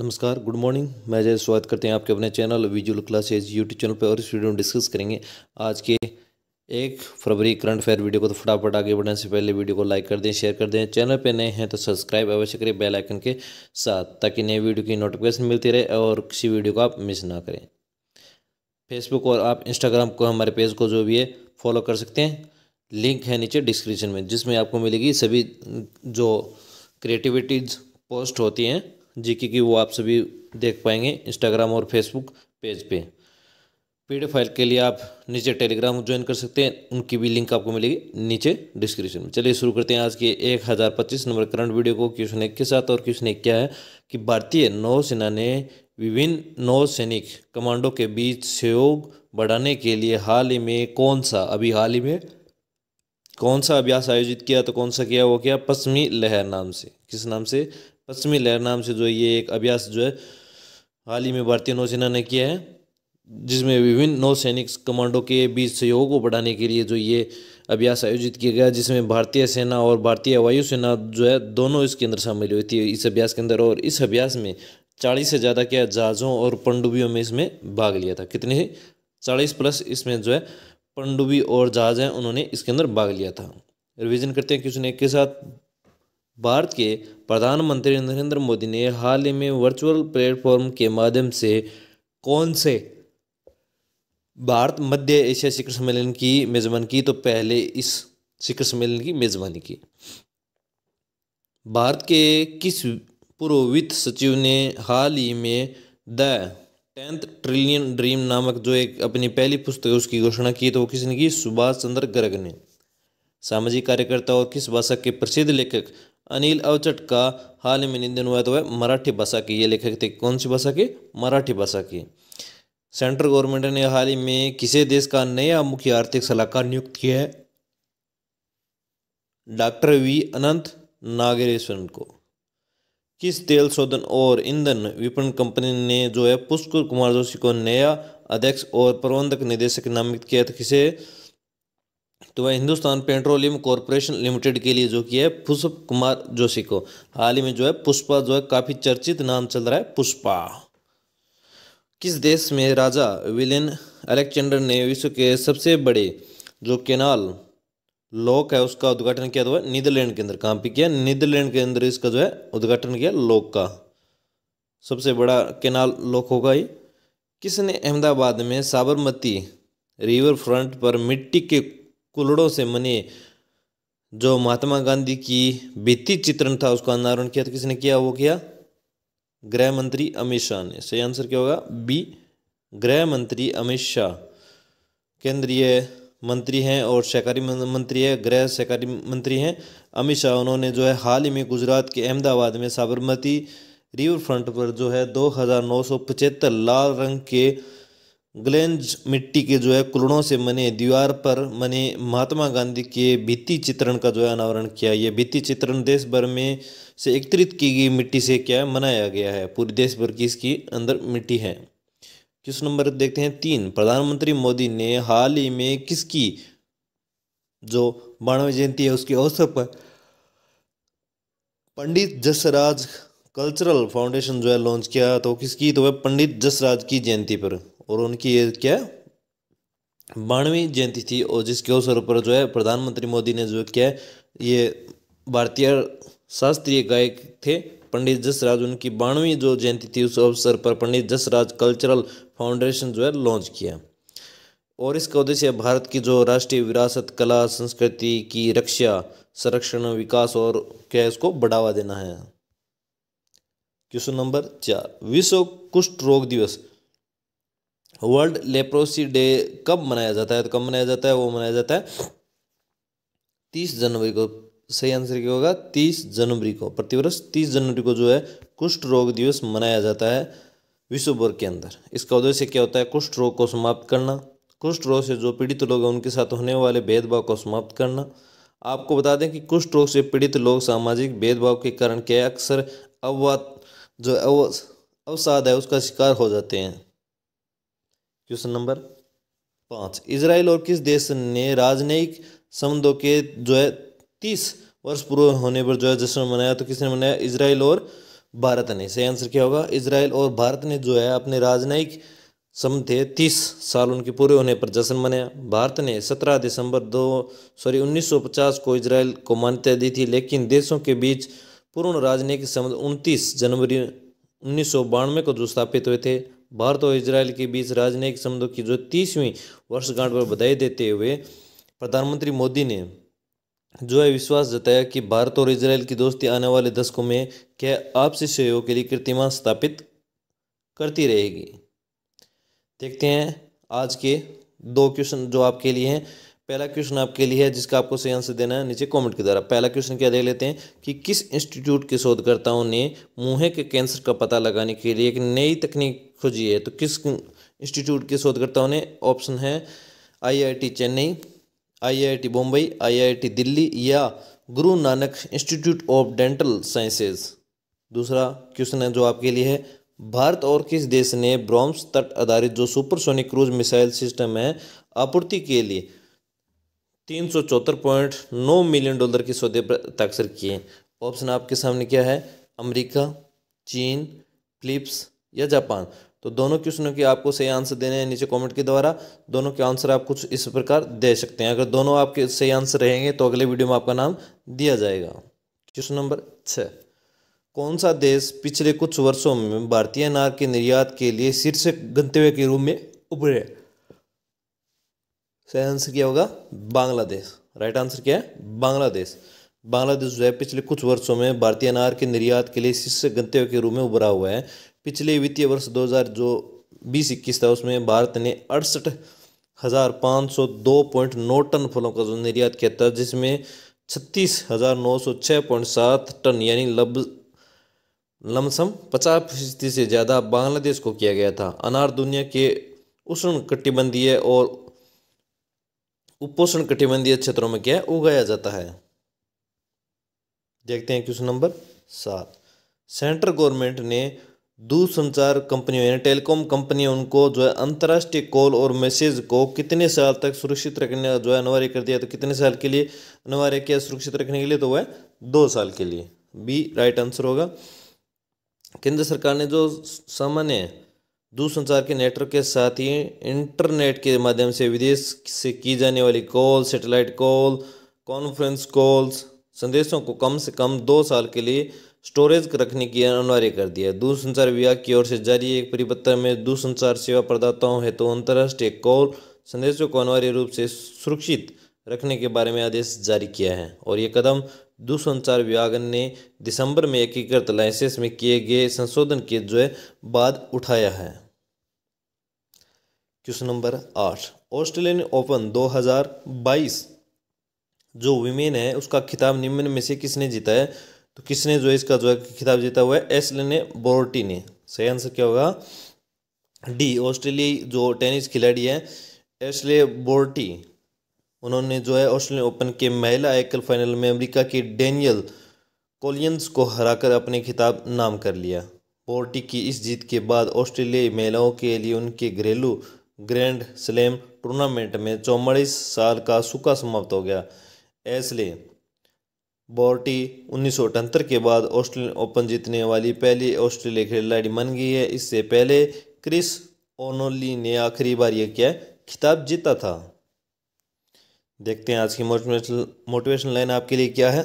नमस्कार good morning मैं जय स्वागत करते हैं आपके अपने channel visual classes YouTube channel पर और इस वीडियो में डिस्कस करेंगे आज के एक फरवरी करंट अफेयर वीडियो को तो फटाफट आगे बढ़ने से पहले वीडियो को लाइक कर दें शेयर कर दें चैनल पर नए हैं तो सब्सक्राइब अवश्य करें बेल आइकन के साथ ताकि नए वीडियो की नोटिफिकेशन मिलती रहे और किसी वीडियो को आप मिस ना करें फेसबुक और आप इंस्टाग्राम को हमारे पेज को जो भी है फॉलो कर सकते हैं लिंक है नीचे डिस्क्रिप्शन में जिसमें आपको मिलेगी सभी जो क्रिएटिविटीज़ पोस्ट होती हैं जीके की वो आप सभी देख पाएंगे इंस्टाग्राम और फेसबुक पेज पे पीडीएफ फाइल के लिए आप नीचे टेलीग्राम ज्वाइन कर सकते हैं उनकी भी लिंक आपको मिलेगी नीचे डिस्क्रिप्शन में चलिए शुरू करते हैं आज के एक हज़ार पच्चीस नंबर करंट वीडियो को क्वेश्चन एक के साथ और क्वेश्चन एक क्या है कि भारतीय नौसेना ने विभिन्न नौसैनिक कमांडो के बीच सहयोग बढ़ाने के लिए हाल ही में कौन सा अभी हाल ही में कौन सा अभ्यास आयोजित किया तो कौन सा किया वो किया पश्चिमी लहर नाम से किस नाम से पश्चिमी लहर नाम से जो ये एक अभ्यास जो है हाल ही में भारतीय नौसेना ने किया है जिसमें विभिन्न नौसैनिक कमांडों के बीच सहयोग को बढ़ाने के लिए जो ये अभ्यास आयोजित किया गया जिसमें भारतीय सेना और भारतीय वायुसेना जो है दोनों इसके अंदर शामिल हुई थी इस अभ्यास के अंदर और इस अभ्यास में चालीस से ज़्यादा क्या जहाज़ों और पनडुब्बियों में इसमें भाग लिया था कितने चालीस प्लस इसमें जो है पनडुब्बी और जहाज़ हैं उन्होंने इसके अंदर भाग लिया था रिविज़न करते हैं कि एक के साथ भारत के प्रधानमंत्री नरेंद्र मोदी ने हाल ही में वर्चुअल प्लेटफॉर्म के माध्यम से कौन से भारत मध्य एशिया शिखर सम्मेलन की मेज़बानी की तो पहले इस शिखर सम्मेलन की मेज़बानी की भारत के किस पूर्व वित्त सचिव ने हाल ही में द टेंथ ट्रिलियन ड्रीम नामक जो एक अपनी पहली पुस्तक है उसकी घोषणा की तो वो किसने की सुभाष चंद्र गर्ग ने सामाजिक कार्यकर्ता और किस भाषा के प्रसिद्ध लेखक अनिल अवचट का हाल ही में निधन हुआ तो वह मराठी भाषा की ये लेखक थे कौन सी भाषा की मराठी भाषा की सेंट्रल गवर्नमेंट ने हाल ही में किसे देश का नया मुख्य आर्थिक सलाहकार नियुक्त किया है डॉक्टर वी अनंत नागेश्वरन को किस तेल शोधन और ईंधन विपणन कंपनी ने जो है पुष्कर कुमार जोशी को नया अध्यक्ष और प्रबंधक निदेशक नामित किया था किसे तो वह हिंदुस्तान पेट्रोलियम कॉरपोरेशन लिमिटेड के लिए जो कि है पुष्प कुमार जोशी को हाल ही में जो है पुष्पा जो है काफ़ी चर्चित नाम चल रहा है पुष्पा किस देश में राजा विलियन अलेक्जेंडर ने विश्व के सबसे बड़े जो केनाल लोक है उसका उद्घाटन किया था नीदरलैंड के अंदर कहाँ पे किया नीदरलैंड के अंदर इसका जो है उद्घाटन किया लोक का सबसे बड़ा केनाल लोक होगा ये किसने अहमदाबाद में साबरमती रिवर फ्रंट पर मिट्टी के कुलड़ों से मने जो महात्मा गांधी की भीति चित्रण था उसका अनावरण किया तो किसने किया वो किया गृह मंत्री अमित शाह ने सही आंसर क्या होगा बी गृह मंत्री अमित शाह केंद्रीय मंत्री हैं और सहकारी मंत्री है गृह सहकारी मंत्री हैं अमित शाह उन्होंने जो है हाल ही में गुजरात के अहमदाबाद में साबरमती रिवर फ्रंट पर जो है दो लाल रंग के ग्लेंज मिट्टी के जो है कुलड़ों से मने दीवार पर मने महात्मा गांधी के भित्ति चित्रण का जो है अनावरण किया ये भित्ति चित्रण देश भर में से एकत्रित की गई मिट्टी से क्या मनाया गया है पूरे देश भर की इसकी अंदर मिट्टी है किस नंबर देखते हैं तीन प्रधानमंत्री मोदी ने हाल ही में किसकी जो बानवे जयंती है उसके अवसर पर पंडित जसराज कल्चरल फाउंडेशन जो है लॉन्च किया तो किसकी तो वह पंडित जसराज की जयंती पर और उनकी ये क्या बानवी जयंती थी और जिसके अवसर पर जो है प्रधानमंत्री मोदी ने जो क्या ये भारतीय शास्त्रीय गायक थे पंडित जसराज उनकी बानवी जो जयंती थी उस अवसर पर पंडित जसराज कल्चरल फाउंडेशन जो है लॉन्च किया और इसका उद्देश्य भारत की जो राष्ट्रीय विरासत कला संस्कृति की रक्षा संरक्षण विकास और क्या इसको बढ़ावा देना है क्वेश्चन नंबर चार विश्व कुष्ठ रोग दिवस वर्ल्ड लेप्रोसी डे कब मनाया जाता है तो कब मनाया जाता है वो मनाया जाता है तीस जनवरी को सही आंसर क्या होगा तीस जनवरी को प्रतिवर्ष तीस जनवरी को जो है कुष्ठ रोग दिवस मनाया जाता है विश्व भर के अंदर इसका उद्देश्य क्या होता है कुष्ठ रोग को समाप्त करना कुष्ठ रोग से जो पीड़ित लोग हैं उनके साथ होने वाले भेदभाव को समाप्त करना आपको बता दें कि कुष्ठ रोग से पीड़ित लोग सामाजिक भेदभाव के कारण क्या अक्सर अववाद जो अव अवसाद है उसका शिकार हो जाते हैं क्वेश्चन नंबर पाँच इसराइल और किस देश ने राजनयिक संबंधों के जो है तीस वर्ष पूर्व होने पर जो है जश्न मनाया तो किसने मनाया इसराइल और भारत ने सही आंसर क्या होगा इसराइल और भारत ने जो है अपने राजनयिक संबंध तीस साल उनके पूरे होने पर जश्न मनाया भारत ने सत्रह दिसंबर दो सॉरी पचास को इसराइल को मान्यता दी थी लेकिन देशों के बीच पूर्ण राजनयिक संबंध उनतीस जनवरी उन्नीस को जो स्थापित हुए थे भारत और इसराइल के बीच राजनयिक संबंधों की जो तीसवीं वर्षगांठ पर बधाई देते हुए प्रधानमंत्री मोदी ने जो है विश्वास जताया कि भारत और इसराइल की दोस्ती आने वाले दशकों में क्या आपसी सहयोग के लिए कीर्तिमान स्थापित करती रहेगी देखते हैं आज के दो क्वेश्चन जो आपके लिए हैं पहला क्वेश्चन आपके लिए है जिसका आपको सही आंसर देना है नीचे कमेंट के द्वारा पहला क्वेश्चन क्या देख लेते हैं कि किस इंस्टीट्यूट के शोधकर्ताओं ने मुँह के कैंसर का पता लगाने के लिए एक नई तकनीक खोजी है तो किस इंस्टीट्यूट के शोधकर्ताओं ने ऑप्शन है IIT Chennai IIT Bombay IIT Delhi या Guru Nanak institute of dental sciences दूसरा क्वेश्चन है जो आपके लिए है भारत और किस देश ने ब्रॉम्स तट आधारित जो सुपरसोनिक क्रूज मिसाइल सिस्टम है आपूर्ति के लिए तीन सौ चौहत्तर पॉइंट नौ मिलियन डॉलर के सौदे पर हस्ताक्षर किए ऑप्शन आपके सामने क्या है अमेरिका चीन फिलिप्स या जापान तो दोनों क्वेश्चनों के आपको सही आंसर देने हैं नीचे कमेंट के द्वारा दोनों के आंसर आप कुछ इस प्रकार दे सकते हैं अगर दोनों आपके सही आंसर रहेंगे तो अगले वीडियो में आपका नाम दिया जाएगा क्वेश्चन नंबर छः कौन सा देश पिछले कुछ वर्षों में भारतीय अनार के निर्यात के लिए शीर्ष गंतव्य के रूप में उभरे सही आंसर क्या होगा बांग्लादेश राइट आंसर क्या है बांग्लादेश बांग्लादेश जो है पिछले कुछ वर्षों में भारतीय अनार के निर्यात के लिए शीर्ष गंतव्य के रूप में उभरा हुआ है पिछले वित्तीय वर्ष हज़ार जो बीस इक्कीस था उसमें भारत ने अड़सठ हज़ार पाँच सौ दो पॉइंट नौ टन फलों का जो निर्यात किया था जिसमें छत्तीस हज़ार नौ सौ छः पॉइंट सात टन यानी लब लमसम पचास फीसदी से ज़्यादा बांग्लादेश को किया गया था अनार दुनिया के उष्ण कटिबंधीय और उपोषण कटिबंधीय क्षेत्रों में क्या है उगाया जाता है देखते हैं क्वेश्चन नंबर सात सेंट्रल गवर्नमेंट ने दूरसंचार कंपनियों यानी टेलीकॉम कंपनियों उनको जो है अंतर्राष्ट्रीय कॉल और मैसेज को कितने साल तक सुरक्षित रखने जो है अनिवार्य कर दिया तो कितने साल के लिए अनिवार्य किया सुरक्षित रखने के लिए तो वह दो साल के लिए बी राइट आंसर होगा केंद्र सरकार ने जो सामान्य दूरसंचार के नेटवर्क के साथ ही इंटरनेट के माध्यम से विदेश से की जाने वाली call satellite call conference calls संदेशों को कम से कम दो साल के लिए स्टोरेज रखने की अनिवार्य कर दिया है दूरसंचार विभाग की ओर से जारी एक परिपत्र में दूरसंचार सेवा प्रदाताओं हेतु तो अंतर्राष्ट्रीय कॉल संदेशों को अनिवार्य रूप से सुरक्षित रखने के बारे में आदेश जारी किया है और ये कदम दूरसंचार विभाग ने दिसंबर में एकीकृत लाइसेंस में किए गए संशोधन के जो है बाद उठाया है क्वेश्चन नंबर आठ ऑस्ट्रेलियन ओपन 2022 जो विमेन है उसका खिताब निम्न में से किसने जीता है तो किसने जो इसका जो है खिताब जीता हुआ है एसलेने बोर्टी ने सही आंसर क्या होगा डी ऑस्ट्रेलियाई जो टेनिस खिलाड़ी है एसले बोर्टी उन्होंने जो है ऑस्ट्रेलियन ओपन के महिला एकल फाइनल में अमेरिका के डेनियल कोलियंस को हराकर अपने खिताब नाम कर लिया पोर्टी की इस जीत के बाद ऑस्ट्रेलियाई महिलाओं के लिए उनके घरेलू ग्रैंड स्लैम टूर्नामेंट में चौवालीस साल का सूखा समाप्त हो गया ऐसले बोर्टी उन्नीस के बाद ऑस्ट्रेलियन ओपन जीतने वाली पहली ऑस्ट्रेलियाई खिलाड़ी बन गई है इससे पहले क्रिस ओनोली ने आखिरी बार यह क्या खिताब जीता था देखते हैं आज की मोटिवेशनल मोटिवेशन लाइन आपके लिए क्या है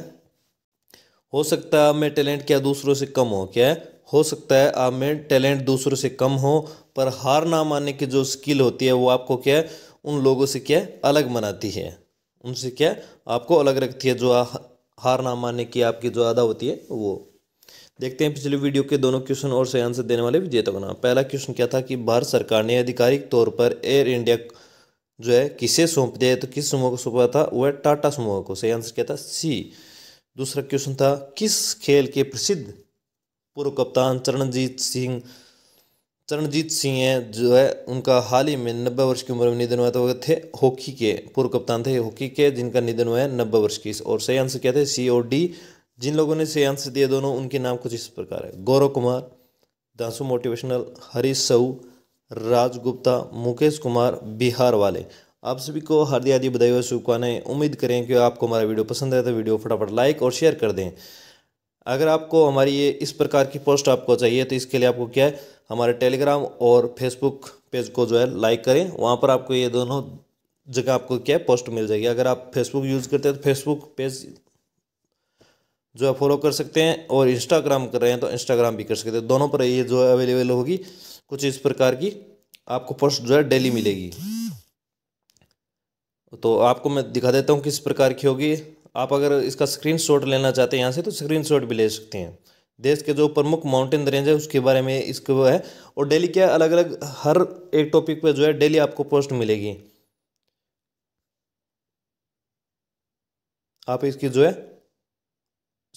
हो सकता है आप में टैलेंट क्या दूसरों से कम हो क्या है हो सकता है आप में टैलेंट दूसरों से कम हो पर हार ना मानने की जो स्किल होती है वो आपको क्या है उन लोगों से क्या अलग बनाती है उनसे क्या आपको अलग रखती है जो हार ना मानने की आपकी जो आदा होती है वो देखते हैं पिछले वीडियो के दोनों क्वेश्चन और सही आंसर देने वाले विजेता बना पहला क्वेश्चन क्या था कि भारत सरकार ने आधिकारिक तौर पर एयर इंडिया जो है किसे सौंप दिया तो किस समूह को सौंपा था वह टाटा समूह को सही आंसर क्या था सी दूसरा क्वेश्चन था किस खेल के प्रसिद्ध पूर्व कप्तान चरणजीत सिंह चरणजीत सिंह है जो है उनका हाल ही में नब्बे वर्ष की उम्र में निधन हुआ था वो थे हॉकी के पूर्व कप्तान थे हॉकी के जिनका निधन हुआ है नब्बे वर्ष की और सही आंसर क्या थे सी और डी जिन लोगों ने सही आंसर दिया दोनों उनके नाम कुछ इस प्रकार है गौरव कुमार दासू मोटिवेशनल हरीश साहू राज गुप्ता मुकेश कुमार बिहार वाले आप सभी को हार्दिक हार्दिक बधाई और शुभकामनाएं उम्मीद करें कि आपको हमारा वीडियो पसंद आया तो वीडियो फटाफट लाइक और शेयर कर दें अगर आपको हमारी ये इस प्रकार की पोस्ट आपको चाहिए तो इसके लिए आपको क्या है हमारे टेलीग्राम और फेसबुक पेज को जो है लाइक करें वहाँ पर आपको ये दोनों जगह आपको क्या है पोस्ट मिल जाएगी अगर आप फेसबुक यूज़ करते हैं तो फेसबुक पेज जो है फॉलो कर सकते हैं और इंस्टाग्राम कर रहे हैं तो इंस्टाग्राम भी कर सकते हैं दोनों पर ये जो है अवेलेबल होगी कुछ इस प्रकार की आपको पोस्ट जो है डेली मिलेगी तो आपको मैं दिखा देता हूँ किस प्रकार की होगी आप अगर इसका स्क्रीन लेना चाहते हैं यहाँ से तो स्क्रीन भी ले सकते हैं देश के जो प्रमुख माउंटेन रेंज है उसके बारे में इसको है और डेली क्या अलग अलग हर एक टॉपिक पे जो है डेली आपको पोस्ट मिलेगी आप इसकी जो है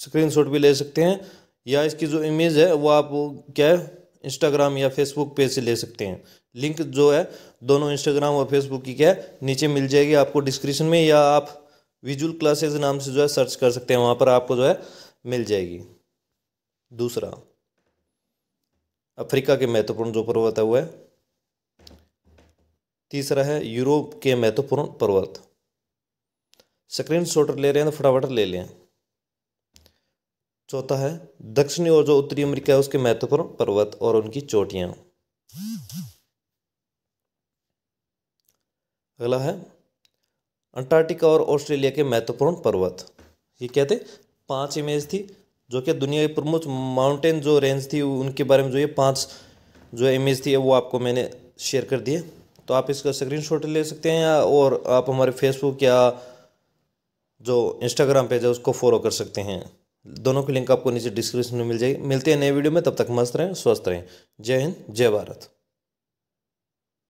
स्क्रीनशॉट भी ले सकते हैं या इसकी जो इमेज है वो आप क्या है इंस्टाग्राम या फेसबुक पेज से ले सकते हैं लिंक जो है दोनों इंस्टाग्राम और फेसबुक की क्या है नीचे मिल जाएगी आपको डिस्क्रिप्शन में या आप विजुअल क्लासेज नाम से जो है सर्च कर सकते हैं वहाँ पर आपको जो है मिल जाएगी दूसरा अफ्रीका के महत्वपूर्ण जो पर्वत है वो है तीसरा है यूरोप के महत्वपूर्ण पर्वत स्क्रीन शॉट ले रहे हैं तो फटाफट ले लें चौथा है दक्षिणी और जो उत्तरी अमेरिका है उसके महत्वपूर्ण पर्वत और उनकी चोटियाँ अगला है अंटार्कटिका और ऑस्ट्रेलिया के महत्वपूर्ण पर्वत ये क्या थे पांच इमेज थी जो कि दुनिया की प्रमुख माउंटेन जो रेंज थी उनके बारे में जो ये पांच जो इमेज थी वो आपको मैंने शेयर कर दिए तो आप इसका स्क्रीनशॉट ले सकते हैं या और आप हमारे फेसबुक या जो इंस्टाग्राम पेज है उसको फॉलो कर सकते हैं दोनों की लिंक आपको नीचे डिस्क्रिप्शन में मिल जाएगी मिलते हैं नए वीडियो में तब तक मस्त रहें स्वस्थ रहें जय हिंद जय भारत